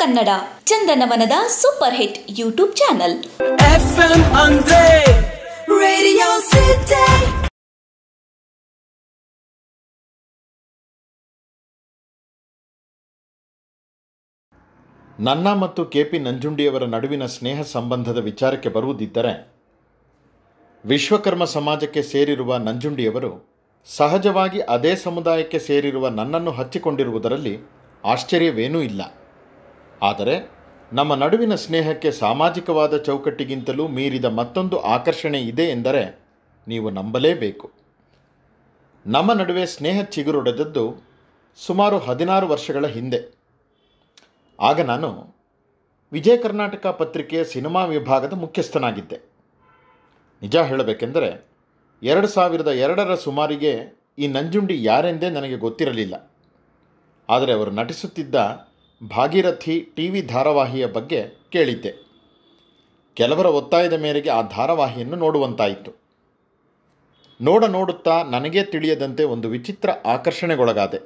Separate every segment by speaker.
Speaker 1: ಕನ್ನಡ ಚಂದನವನದ super hit YouTube channel ನನ್ನ ಮತ್ತು ಕೆ ಪಿ ನಂಜುಂಡಿಯವರ ನಡುವಿನ ಸ್ನೇಹ ಸಂಬಂಧದ ವಿಚಾರಕ್ಕೆ ಬರುವುದಿದ್ದರೆ ವಿಶ್ವಕರ್ಮ ಸಮಾಜಕ್ಕೆ ಸೇರಿರುವ ನಂಜುಂಡಿಯವರು ಸಹಜವಾಗಿ ಅದೇ ಸಮುದಾಯಕ್ಕೆ ಸೇರಿರುವ ನನ್ನನ್ನು ಹಚ್ಚಿಕೊಂಡಿರುವುದರಲ್ಲಿ ಆಶ್ಚರ್ಯವೇನೂ ಇಲ್ಲ ಆದರೆ ನಮ್ಮ ನಡುವಿನ ಸ್ನೇಹಕ್ಕೆ ಸಾಮಾಜಿಕವಾದ ಚೌಕಟ್ಟಿಗಿಂತಲೂ ಮೀರಿದ ಮತ್ತೊಂದು ಆಕರ್ಷಣೆ ಇದೆ ಎಂದರೆ ನೀವು ನಂಬಲೇಬೇಕು ನಮ್ಮ ನಡುವೆ ಸ್ನೇಹ ಚಿಗುರೊಡೆದದ್ದು ಸುಮಾರು ಹದಿನಾರು ವರ್ಷಗಳ ಹಿಂದೆ ಆಗ ನಾನು ವಿಜಯ ಕರ್ನಾಟಕ ಪತ್ರಿಕೆಯ ಸಿನಿಮಾ ವಿಭಾಗದ ಮುಖ್ಯಸ್ಥನಾಗಿದ್ದೆ ನಿಜ ಹೇಳಬೇಕೆಂದರೆ ಎರಡು ಸಾವಿರದ ಎರಡರ ಸುಮಾರಿಗೆ ಈ ನಂಜುಂಡಿ ಯಾರೆಂದೇ ನನಗೆ ಗೊತ್ತಿರಲಿಲ್ಲ ಆದರೆ ಅವರು ನಟಿಸುತ್ತಿದ್ದ ಭಾಗೀರಥಿ ಟಿ ವಿ ಧಾರಾವಾಹಿಯ ಬಗ್ಗೆ ಕೇಳಿದ್ದೆ ಕೆಲವರ ಒತ್ತಾಯದ ಮೇರೆಗೆ ಆ ಧಾರಾವಾಹಿಯನ್ನು ನೋಡುವಂತಾಯಿತು ನೋಡ ನೋಡುತ್ತಾ ನನಗೇ ತಿಳಿಯದಂತೆ ಒಂದು ವಿಚಿತ್ರ ಆಕರ್ಷಣೆಗೊಳಗಾದೆ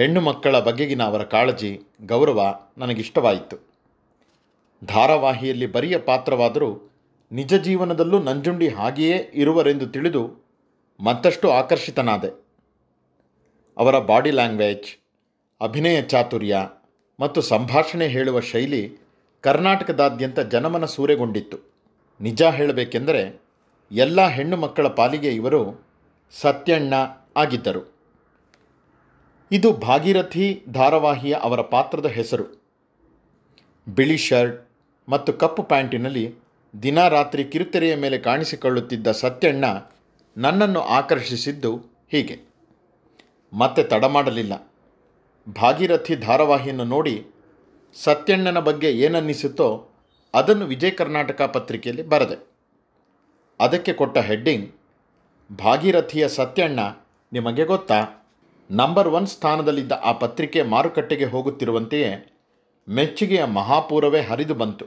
Speaker 1: ಹೆಣ್ಣು ಮಕ್ಕಳ ಬಗೆಗಿನ ಅವರ ಕಾಳಜಿ ಗೌರವ ನನಗಿಷ್ಟವಾಯಿತು ಧಾರಾವಾಹಿಯಲ್ಲಿ ಬರಿಯ ಪಾತ್ರವಾದರೂ ನಿಜ ಜೀವನದಲ್ಲೂ ನಂಜುಂಡಿ ಹಾಗೆಯೇ ಇರುವರೆಂದು ತಿಳಿದು ಮತ್ತಷ್ಟು ಆಕರ್ಷಿತನಾದೆ ಅವರ ಬಾಡಿ ಲ್ಯಾಂಗ್ವೇಜ್ ಅಭಿನಯ ಚಾತುರ್ಯ ಮತ್ತು ಸಂಭಾಷಣೆ ಹೇಳುವ ಶೈಲಿ ಕರ್ನಾಟಕದಾದ್ಯಂತ ಜನಮನ ಸೂರೆಗೊಂಡಿತ್ತು ನಿಜ ಹೇಳಬೇಕೆಂದರೆ ಎಲ್ಲ ಹೆಣ್ಣು ಮಕ್ಕಳ ಪಾಲಿಗೆ ಇವರು ಸತ್ಯಣ್ಣ ಆಗಿದ್ದರು ಇದು ಭಾಗೀರಥಿ ಧಾರಾವಾಹಿಯ ಅವರ ಪಾತ್ರದ ಹೆಸರು ಬಿಳಿ ಶರ್ಟ್ ಮತ್ತು ಕಪ್ಪು ಪ್ಯಾಂಟಿನಲ್ಲಿ ದಿನ ರಾತ್ರಿ ಕಿರುತೆರೆಯ ಮೇಲೆ ಕಾಣಿಸಿಕೊಳ್ಳುತ್ತಿದ್ದ ಸತ್ಯಣ್ಣ ನನ್ನನ್ನು ಆಕರ್ಷಿಸಿದ್ದು ಹೀಗೆ ಮತ್ತೆ ತಡ ಮಾಡಲಿಲ್ಲ ಭಾಗೀರಥಿ ಧಾರಾವಾಹಿಯನ್ನು ನೋಡಿ ಸತ್ಯಣ್ಣನ ಬಗ್ಗೆ ಏನನ್ನಿಸುತ್ತೋ ಅದನ್ನು ವಿಜಯ ಕರ್ನಾಟಕ ಪತ್ರಿಕೆಯಲ್ಲಿ ಬರೆದೆ ಅದಕ್ಕೆ ಕೊಟ್ಟ ಹೆಡ್ಡಿಂಗ್ ಭಾಗೀರಥಿಯ ಸತ್ಯಣ್ಣ ನಿಮಗೆ ಗೊತ್ತಾ ನಂಬರ್ ಒನ್ ಸ್ಥಾನದಲ್ಲಿದ್ದ ಆ ಪತ್ರಿಕೆ ಮಾರುಕಟ್ಟೆಗೆ ಹೋಗುತ್ತಿರುವಂತೆಯೇ ಮೆಚ್ಚುಗೆಯ ಮಹಾಪೂರವೇ ಹರಿದು ಬಂತು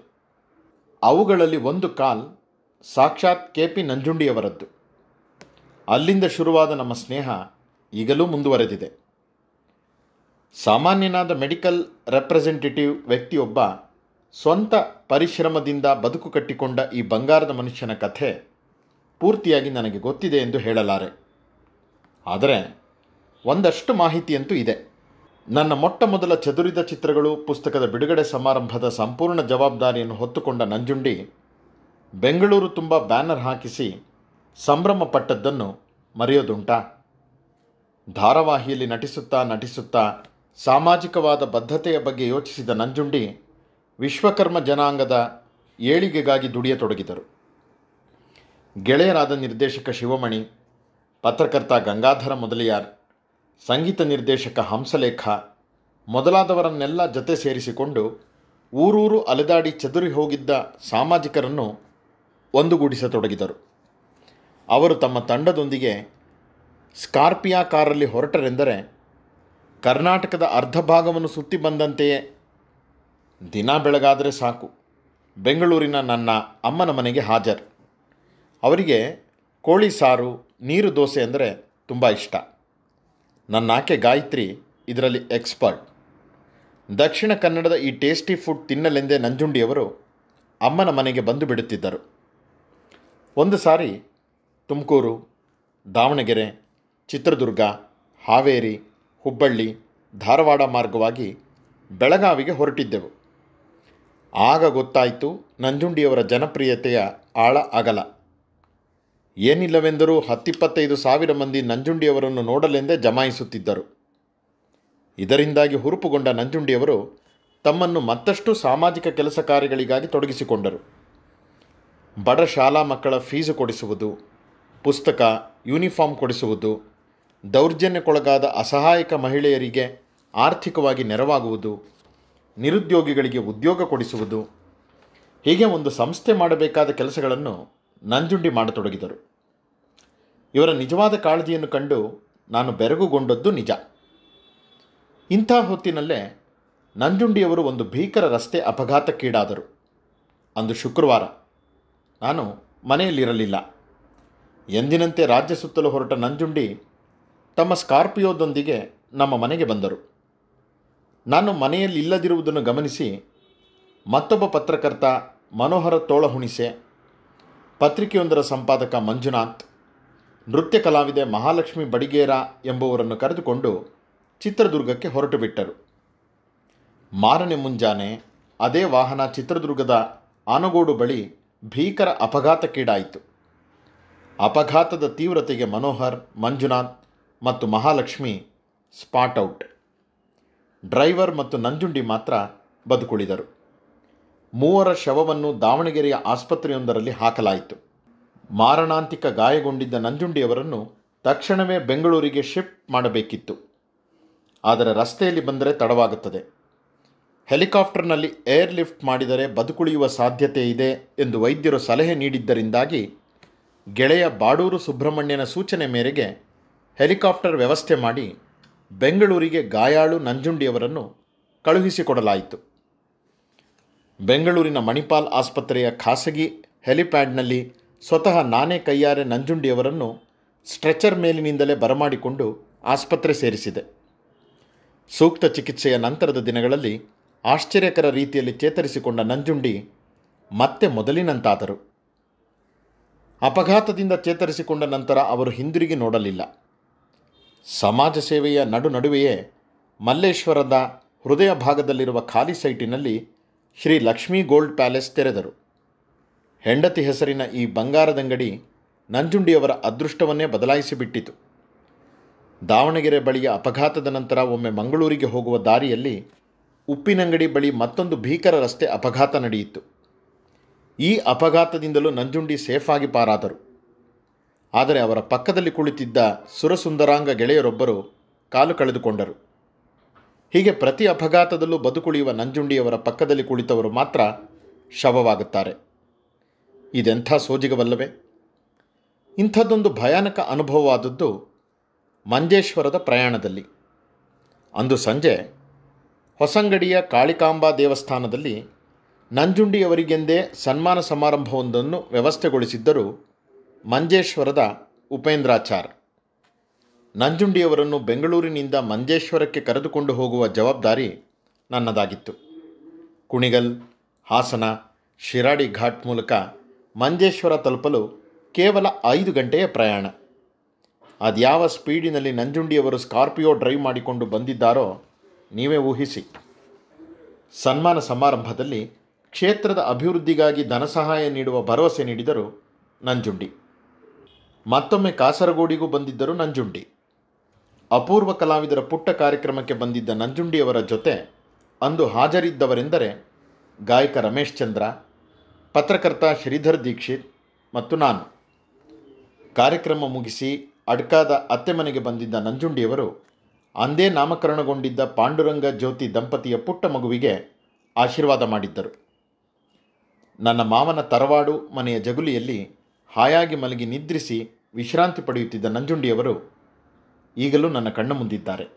Speaker 1: ಅವುಗಳಲ್ಲಿ ಒಂದು ಕಾಲ್ ಸಾಕ್ಷಾತ್ ಕೆ ಪಿ ನಂಜುಂಡಿಯವರದ್ದು ಅಲ್ಲಿಂದ ಶುರುವಾದ ನಮ್ಮ ಸ್ನೇಹ ಈಗಲೂ ಮುಂದುವರೆದಿದೆ ಸಾಮಾನ್ಯನಾದ ಮೆಡಿಕಲ್ ರೆಪ್ರೆಸೆಂಟೇಟಿವ್ ವ್ಯಕ್ತಿಯೊಬ್ಬ ಸ್ವಂತ ಪರಿಶ್ರಮದಿಂದ ಬದುಕು ಕಟ್ಟಿಕೊಂಡ ಈ ಬಂಗಾರದ ಮನುಷ್ಯನ ಕಥೆ ಪೂರ್ತಿಯಾಗಿ ನನಗೆ ಗೊತ್ತಿದೆ ಎಂದು ಹೇಳಲಾರೆ ಆದರೆ ಒಂದಷ್ಟು ಮಾಹಿತಿಯಂತೂ ಇದೆ ನನ್ನ ಮೊಟ್ಟ ಮೊದಲ ಚದುರಿದ ಚಿತ್ರಗಳು ಪುಸ್ತಕದ ಬಿಡುಗಡೆ ಸಮಾರಂಭದ ಸಂಪೂರ್ಣ ಜವಾಬ್ದಾರಿಯನ್ನು ಹೊತ್ತುಕೊಂಡ ನಂಜುಂಡಿ ಬೆಂಗಳೂರು ತುಂಬ ಬ್ಯಾನರ್ ಹಾಕಿಸಿ ಸಂಭ್ರಮ ಪಟ್ಟದ್ದನ್ನು ಮರೆಯೋದುಂಟಾ ಧಾರಾವಾಹಿಯಲ್ಲಿ ನಟಿಸುತ್ತಾ ನಟಿಸುತ್ತಾ ಸಾಮಾಜಿಕವಾದ ಬದ್ಧತೆಯ ಬಗ್ಗೆ ಯೋಚಿಸಿದ ನಂಜುಂಡಿ ವಿಶ್ವಕರ್ಮ ಜನಾಂಗದ ಏಳಿಗೆಗಾಗಿ ದುಡಿಯತೊಡಗಿದರು ಗೆಳೆಯರಾದ ನಿರ್ದೇಶಕ ಶಿವಮಣಿ ಪತ್ರಕರ್ತ ಗಂಗಾಧರ ಮೊದಲಿಯಾರ್ ಸಂಗೀತ ನಿರ್ದೇಶಕ ಹಂಸಲೇಖ ಮೊದಲಾದವರನ್ನೆಲ್ಲ ಜತೆ ಸೇರಿಸಿಕೊಂಡು ಊರೂರು ಅಲೆದಾಡಿ ಚದುರಿ ಹೋಗಿದ್ದ ಸಾಮಾಜಿಕರನ್ನು ಒಂದುಗೂಡಿಸತೊಡಗಿದರು ಅವರು ತಮ್ಮ ತಂಡದೊಂದಿಗೆ ಸ್ಕಾರ್ಪಿಯಾ ಕಾರಲ್ಲಿ ಹೊರಟರೆಂದರೆ ಕರ್ನಾಟಕದ ಅರ್ಧ ಭಾಗವನ್ನು ಸುತ್ತಿ ಬಂದಂತೆಯೇ ದಿನ ಬೆಳಗಾದರೆ ಸಾಕು ಬೆಂಗಳೂರಿನ ನನ್ನ ಅಮ್ಮನ ಮನೆಗೆ ಹಾಜರು ಅವರಿಗೆ ಕೋಳಿ ಸಾರು ನೀರು ದೋಸೆ ಅಂದರೆ ತುಂಬ ಇಷ್ಟ ನನ್ನ ಆಕೆ ಗಾಯತ್ರಿ ಇದರಲ್ಲಿ ಎಕ್ಸ್ಪರ್ಟ್ ದಕ್ಷಿಣ ಕನ್ನಡದ ಈ ಟೇಸ್ಟಿ ಫುಡ್ ತಿನ್ನಲೆಂದೇ ನಂಜುಂಡಿಯವರು ಅಮ್ಮನ ಮನೆಗೆ ಬಂದು ಬಿಡುತ್ತಿದ್ದರು ಒಂದು ಸಾರಿ ತುಮಕೂರು ದಾವಣಗೆರೆ ಚಿತ್ರದುರ್ಗ ಹಾವೇರಿ ಹುಬ್ಬಳ್ಳಿ ಧಾರವಾಡ ಮಾರ್ಗವಾಗಿ ಬೆಳಗಾವಿಗೆ ಹೊರಟಿದ್ದೆವು ಆಗ ಗೊತ್ತಾಯಿತು ನಂಜುಂಡಿಯವರ ಜನಪ್ರಿಯತೆಯ ಆಳ ಅಗಲ ಏನಿಲ್ಲವೆಂದರೂ ಹತ್ತಿಪ್ಪತ್ತೈದು ಸಾವಿರ ಮಂದಿ ನಂಜುಂಡಿಯವರನ್ನು ನೋಡಲೆಂದೇ ಜಮಾಯಿಸುತ್ತಿದ್ದರು ಇದರಿಂದಾಗಿ ಹುರುಪುಗೊಂಡ ನಂಜುಂಡಿಯವರು ತಮ್ಮನ್ನು ಮತ್ತಷ್ಟು ಸಾಮಾಜಿಕ ಕೆಲಸ ಕಾರ್ಯಗಳಿಗಾಗಿ ತೊಡಗಿಸಿಕೊಂಡರು ಬಡ ಶಾಲಾ ಮಕ್ಕಳ ಫೀಸು ಕೊಡಿಸುವುದು ಪುಸ್ತಕ ಯೂನಿಫಾರ್ಮ್ ಕೊಡಿಸುವುದು ದೌರ್ಜನ್ಯಕ್ಕೊಳಗಾದ ಅಸಹಾಯಕ ಮಹಿಳೆಯರಿಗೆ ಆರ್ಥಿಕವಾಗಿ ನೆರವಾಗುವುದು ನಿರುದ್ಯೋಗಿಗಳಿಗೆ ಉದ್ಯೋಗ ಕೊಡಿಸುವುದು ಹೀಗೆ ಒಂದು ಸಂಸ್ಥೆ ಮಾಡಬೇಕಾದ ಕೆಲಸಗಳನ್ನು ನಂಜುಂಡಿ ಮಾಡತೊಡಗಿದರು ಇವರ ನಿಜವಾದ ಕಾಳಜಿಯನ್ನು ಕಂಡು ನಾನು ಬೆರಗುಗೊಂಡದ್ದು ನಿಜ ಇಂಥ ಹೊತ್ತಿನಲ್ಲೇ ನಂಜುಂಡಿಯವರು ಒಂದು ಭೀಕರ ರಸ್ತೆ ಅಪಘಾತಕ್ಕೀಡಾದರು ಅಂದು ಶುಕ್ರವಾರ ನಾನು ಮನೆಯಲ್ಲಿರಲಿಲ್ಲ ಎಂದಿನಂತೆ ರಾಜ್ಯ ಸುತ್ತಲೂ ಹೊರಟ ನಂಜುಂಡಿ ತಮ್ಮ ಸ್ಕಾರ್ಪಿಯೋದೊಂದಿಗೆ ನಮ್ಮ ಮನೆಗೆ ಬಂದರು ನಾನು ಮನೆಯಲ್ಲಿ ಇಲ್ಲದಿರುವುದನ್ನು ಗಮನಿಸಿ ಮತ್ತೊಬ್ಬ ಪತ್ರಕರ್ತ ಮನೋಹರ ತೋಳಹುಣಿಸೆ ಪತ್ರಿಕೆಯೊಂದರ ಸಂಪಾದಕ ಮಂಜುನಾಥ್ ನೃತ್ಯ ಕಲಾವಿದೆ ಮಹಾಲಕ್ಷ್ಮಿ ಬಡಿಗೇರ ಎಂಬುವರನ್ನು ಕರೆದುಕೊಂಡು ಚಿತ್ರದುರ್ಗಕ್ಕೆ ಹೊರಟು ಬಿಟ್ಟರು ಮಾರನೆ ಮುಂಜಾನೆ ಅದೇ ವಾಹನ ಚಿತ್ರದುರ್ಗದ ಆನಗೋಡು ಬಳಿ ಭೀಕರ ಅಪಘಾತಕ್ಕೀಡಾಯಿತು ಅಪಘಾತದ ತೀವ್ರತೆಗೆ ಮನೋಹರ್ ಮಂಜುನಾಥ್ ಮತ್ತು ಮಹಾಲಕ್ಷ್ಮಿ ಸ್ಪಾಟ್ ಔಟ್ ಡ್ರೈವರ್ ಮತ್ತು ನಂಜುಂಡಿ ಮಾತ್ರ ಬದುಕುಳಿದರು ಮೂವರ ಶವವನ್ನು ದಾವಣಗೆರೆಯ ಆಸ್ಪತ್ರೆಯೊಂದರಲ್ಲಿ ಹಾಕಲಾಯಿತು ಮಾರಣಾಂತಿಕ ಗಾಯಗೊಂಡಿದ್ದ ನಂಜುಂಡಿಯವರನ್ನು ತಕ್ಷಣವೇ ಬೆಂಗಳೂರಿಗೆ ಶಿಫ್ಟ್ ಮಾಡಬೇಕಿತ್ತು ಆದರೆ ರಸ್ತೆಯಲ್ಲಿ ಬಂದರೆ ತಡವಾಗುತ್ತದೆ ಹೆಲಿಕಾಪ್ಟರ್ನಲ್ಲಿ ಏರ್ ಲಿಫ್ಟ್ ಮಾಡಿದರೆ ಬದುಕುಳಿಯುವ ಸಾಧ್ಯತೆ ಇದೆ ಎಂದು ವೈದ್ಯರು ಸಲಹೆ ನೀಡಿದ್ದರಿಂದಾಗಿ ಗೆಳೆಯ ಬಾಡೂರು ಸುಬ್ರಹ್ಮಣ್ಯನ ಸೂಚನೆ ಮೇರೆಗೆ ಹೆಲಿಕಾಪ್ಟರ್ ವ್ಯವಸ್ಥೆ ಮಾಡಿ ಬೆಂಗಳೂರಿಗೆ ಗಾಯಾಳು ನಂಜುಂಡಿಯವರನ್ನು ಕಳುಹಿಸಿಕೊಡಲಾಯಿತು ಬೆಂಗಳೂರಿನ ಮಣಿಪಾಲ್ ಆಸ್ಪತ್ರೆಯ ಖಾಸಗಿ ಹೆಲಿಪ್ಯಾಡ್ನಲ್ಲಿ ಸ್ವತಃ ನಾನೇ ಕೈಯಾರೆ ನಂಜುಂಡಿಯವರನ್ನು ಸ್ಟ್ರೆಚರ್ ಮೇಲಿನಿಂದಲೇ ಬರಮಾಡಿಕೊಂಡು ಆಸ್ಪತ್ರೆ ಸೇರಿಸಿದೆ ಸೂಕ್ತ ಚಿಕಿತ್ಸೆಯ ನಂತರದ ದಿನಗಳಲ್ಲಿ ಆಶ್ಚರ್ಯಕರ ರೀತಿಯಲ್ಲಿ ಚೇತರಿಸಿಕೊಂಡ ನಂಜುಂಡಿ ಮತ್ತೆ ಮೊದಲಿನಂತಾದರು ಅಪಘಾತದಿಂದ ಚೇತರಿಸಿಕೊಂಡ ನಂತರ ಅವರು ಹಿಂದಿರುಗಿ ನೋಡಲಿಲ್ಲ ಸಮಾಜ ಸೇವೆಯ ನಡು ನಡುವೆಯೇ ಮಲ್ಲೇಶ್ವರದ ಹೃದಯ ಭಾಗದಲ್ಲಿರುವ ಖಾಲಿ ಸೈಟಿನಲ್ಲಿ ಶ್ರೀ ಲಕ್ಷ್ಮೀ ಗೋಲ್ಡ್ ಪ್ಯಾಲೇಸ್ ತೆರೆದರು ಹೆಂಡತಿ ಹೆಸರಿನ ಈ ಬಂಗಾರದಂಗಡಿ ನಂಜುಂಡಿಯವರ ಅದೃಷ್ಟವನ್ನೇ ಬದಲಾಯಿಸಿಬಿಟ್ಟಿತು ದಾವಣಗೆರೆ ಬಳಿಯ ಅಪಘಾತದ ನಂತರ ಒಮ್ಮೆ ಮಂಗಳೂರಿಗೆ ಹೋಗುವ ದಾರಿಯಲ್ಲಿ ಉಪ್ಪಿನಂಗಡಿ ಬಳಿ ಮತ್ತೊಂದು ಭೀಕರ ರಸ್ತೆ ಅಪಘಾತ ನಡೆಯಿತು ಈ ಅಪಘಾತದಿಂದಲೂ ನಂಜುಂಡಿ ಸೇಫಾಗಿ ಪಾರಾದರು ಆದರೆ ಅವರ ಪಕ್ಕದಲ್ಲಿ ಕುಳಿತಿದ್ದ ಸುರಸುಂದರಾಂಗ ಗೆಳೆಯರೊಬ್ಬರು ಕಾಲು ಕಳೆದುಕೊಂಡರು ಹೀಗೆ ಪ್ರತಿ ಅಪಘಾತದಲ್ಲೂ ಬದುಕುಳಿಯುವ ನಂಜುಂಡಿಯವರ ಪಕ್ಕದಲ್ಲಿ ಕುಳಿತವರು ಮಾತ್ರ ಶವವಾಗುತ್ತಾರೆ ಇದೆಂಥ ಸೋಜಿಗವಲ್ಲವೇ ಇಂಥದ್ದೊಂದು ಭಯಾನಕ ಅನುಭವವಾದದ್ದು ಮಂಜೇಶ್ವರದ ಪ್ರಯಾಣದಲ್ಲಿ ಅಂದು ಸಂಜೆ ಹೊಸಂಗಡಿಯ ಕಾಳಿಕಾಂಬಾ ದೇವಸ್ಥಾನದಲ್ಲಿ ನಂಜುಂಡಿಯವರಿಗೆಂದೇ ಸನ್ಮಾನ ಸಮಾರಂಭವೊಂದನ್ನು ವ್ಯವಸ್ಥೆಗೊಳಿಸಿದ್ದರೂ ಮಂಜೇಶ್ವರದ ಉಪೇಂದ್ರಾಚಾರ್ ನಂಜುಂಡಿಯವರನ್ನು ಬೆಂಗಳೂರಿನಿಂದ ಮಂಜೇಶ್ವರಕ್ಕೆ ಕರೆದುಕೊಂಡು ಹೋಗುವ ಜವಾಬ್ದಾರಿ ನನ್ನದಾಗಿತ್ತು ಕುಣಿಗಲ್ ಹಾಸನ ಶಿರಾಡಿ ಘಾಟ್ ಮೂಲಕ ಮಂಜೇಶ್ವರ ತಲುಪಲು ಕೇವಲ ಐದು ಗಂಟೆಯ ಪ್ರಯಾಣ ಅದ್ಯಾವ ಸ್ಪೀಡಿನಲ್ಲಿ ನಂಜುಂಡಿಯವರು ಸ್ಕಾರ್ಪಿಯೋ ಡ್ರೈವ್ ಮಾಡಿಕೊಂಡು ಬಂದಿದ್ದಾರೋ ನೀವೇ ಊಹಿಸಿ ಸನ್ಮಾನ ಸಮಾರಂಭದಲ್ಲಿ ಕ್ಷೇತ್ರದ ಅಭಿವೃದ್ಧಿಗಾಗಿ ಧನಸಹಾಯ ನೀಡುವ ಭರವಸೆ ನೀಡಿದರು ನಂಜುಂಡಿ ಮತ್ತೊಮ್ಮೆ ಕಾಸರಗೋಡಿಗೂ ಬಂದಿದ್ದರು ನಂಜುಂಡಿ ಅಪೂರ್ವ ಕಲಾವಿದರ ಪುಟ್ಟ ಕಾರ್ಯಕ್ರಮಕ್ಕೆ ಬಂದಿದ್ದ ನಂಜುಂಡಿಯವರ ಜೊತೆ ಅಂದು ಹಾಜರಿದ್ದವರೆಂದರೆ ಗಾಯಕ ರಮೇಶ್ ಚಂದ್ರ ಪತ್ರಕರ್ತ ಶ್ರೀಧರ್ ದೀಕ್ಷಿತ್ ಮತ್ತು ನಾನು ಕಾರ್ಯಕ್ರಮ ಮುಗಿಸಿ ಅಡ್ಕಾದ ಅತ್ತೆ ಮನೆಗೆ ಬಂದಿದ್ದ ನಂಜುಂಡಿಯವರು ಅಂದೇ ನಾಮಕರಣಗೊಂಡಿದ್ದ ಪಾಂಡುರಂಗ ಜ್ಯೋತಿ ದಂಪತಿಯ ಪುಟ್ಟ ಮಗುವಿಗೆ ಆಶೀರ್ವಾದ ಮಾಡಿದ್ದರು ನನ್ನ ಮಾವನ ತರವಾಡು ಮನೆಯ ಜಗುಲಿಯಲ್ಲಿ ಹಾಯಾಗಿ ಮಲಗಿ ನಿದ್ರಿಸಿ ವಿಶ್ರಾಂತಿ ಪಡೆಯುತ್ತಿದ್ದ ನಂಜುಂಡಿಯವರು ಈಗಲೂ ನನ್ನ ಕಣ್ಣ ಮುಂದಿದ್ದಾರೆ